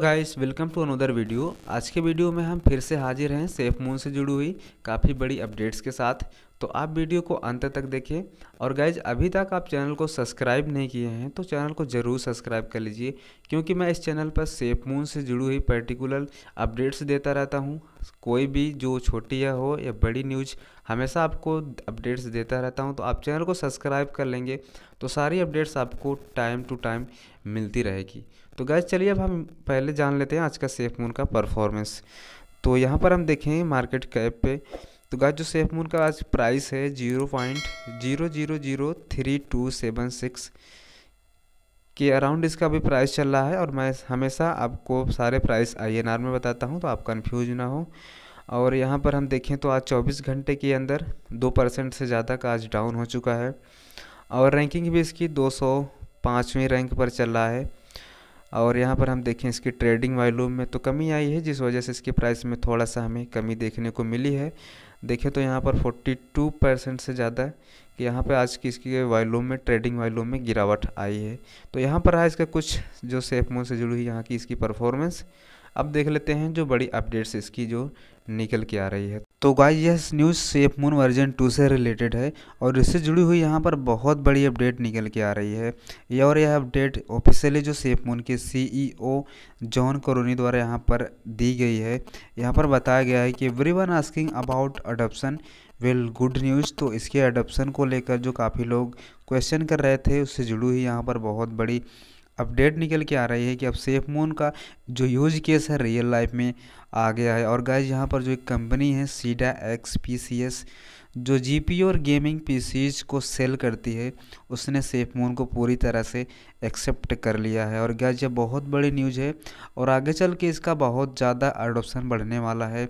guys welcome to another video आज के video में हम फिर से हाजिर हैं सेफ मून से जुड़ी हुई काफ़ी बड़ी अपडेट्स के साथ तो आप वीडियो को अंत तक देखिए और गाइज अभी तक आप चैनल को सब्सक्राइब नहीं किए हैं तो चैनल को ज़रूर सब्सक्राइब कर लीजिए क्योंकि मैं इस चैनल पर सेफ मून से जुड़ी हुई पर्टिकुलर अपडेट्स देता रहता हूँ कोई भी जो छोटी या हो या बड़ी न्यूज हमेशा आपको अपडेट्स देता रहता हूँ तो आप चैनल को सब्सक्राइब कर लेंगे तो सारी अपडेट्स आपको टाइम टू टाइम मिलती रहेगी तो गैस चलिए अब हम पहले जान लेते हैं आज का सेफ मून का परफॉर्मेंस तो यहाँ पर हम देखें मार्केट कैप पे तो गाइस जो सेफ मून का आज प्राइस है zero point zero zero zero three two seven six के अराउंड इसका अभी प्राइस चल रहा है और मैं हमेशा आपको सारे प्राइस आईएनआर में बताता हूँ तो आप कन्फ्यूज ना हो और यहाँ पर हम देखें तो आज 24 घंटे के अंदर दो परसेंट से ज़्यादा का आज डाउन हो चुका है और रैंकिंग भी इसकी दो सौ रैंक पर चल रहा है और यहाँ पर हम देखें इसकी ट्रेडिंग वॉल्यूम में तो कमी आई है जिस वजह से इसके प्राइस में थोड़ा सा हमें कमी देखने को मिली है देखें तो यहाँ पर 42 परसेंट से ज़्यादा कि यहाँ पर आज की इसकी वॉल्यूम में ट्रेडिंग वॉल्यूम में गिरावट आई है तो यहाँ पर आज इसका कुछ जो सेफ मून से जुड़ी हुई यहाँ की इसकी परफॉर्मेंस अब देख लेते हैं जो बड़ी अपडेट्स इसकी जो निकल के आ रही है तो गाइस यह news SafeMoon version two से रिलेटेड है और इससे जुड़ी हुई यहाँ पर बहुत बड़ी अपडेट निकल के आ रही है यह और यह अपडेट ऑफिशियली जो सेफ मून के सीईओ जॉन करोनी द्वारा यहाँ पर दी गई है यहाँ पर बताया गया है कि everyone asking about adoption well good news तो इसके अडोप्सन को लेकर जो काफ़ी लोग क्वेश्चन कर रहे थे उससे जुड़ी हुई यहाँ पर बहुत बड़ी अपडेट निकल के आ रही है कि अब सेफ मून का जो यूज केस है रियल लाइफ में आ गया है और गाइज यहाँ पर जो एक कंपनी है Xidax P C S जो जीपीयू और गेमिंग पीसीज को सेल करती है उसने सेफ मून को पूरी तरह से एक्सेप्ट कर लिया है और गैज ये बहुत बड़ी न्यूज़ है और आगे चल के इसका बहुत ज़्यादा अडोप्शन बढ़ने वाला है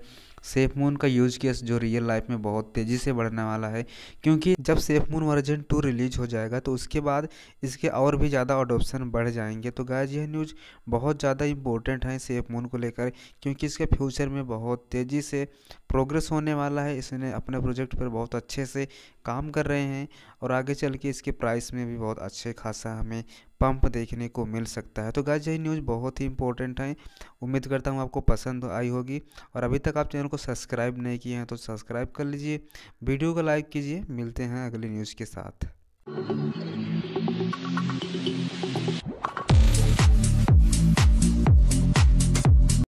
सेफ मून का यूज केस जो रियल लाइफ में बहुत तेज़ी से बढ़ने वाला है क्योंकि जब SafeMoon version two release हो जाएगा तो उसके बाद इसके और भी ज़्यादा अडोप्शन बढ़ जाएंगे तो गाय यह न्यूज़ बहुत ज़्यादा इंपॉर्टेंट है मून को लेकर क्योंकि इसके फ्यूचर में बहुत तेज़ी से प्रोग्रेस होने वाला है इसने अपने प्रोजेक्ट पर बहुत अच्छे से काम कर रहे हैं और आगे चल के इसके प्राइस में भी बहुत अच्छे खासा हमें पंप देखने को मिल सकता है तो गाइज यही न्यूज़ बहुत ही इंपॉर्टेंट है उम्मीद करता हूँ आपको पसंद आई होगी और अभी तक आप चैनल को सब्सक्राइब नहीं किए हैं तो सब्सक्राइब कर लीजिए वीडियो को लाइक कीजिए मिलते हैं अगली न्यूज़ के साथ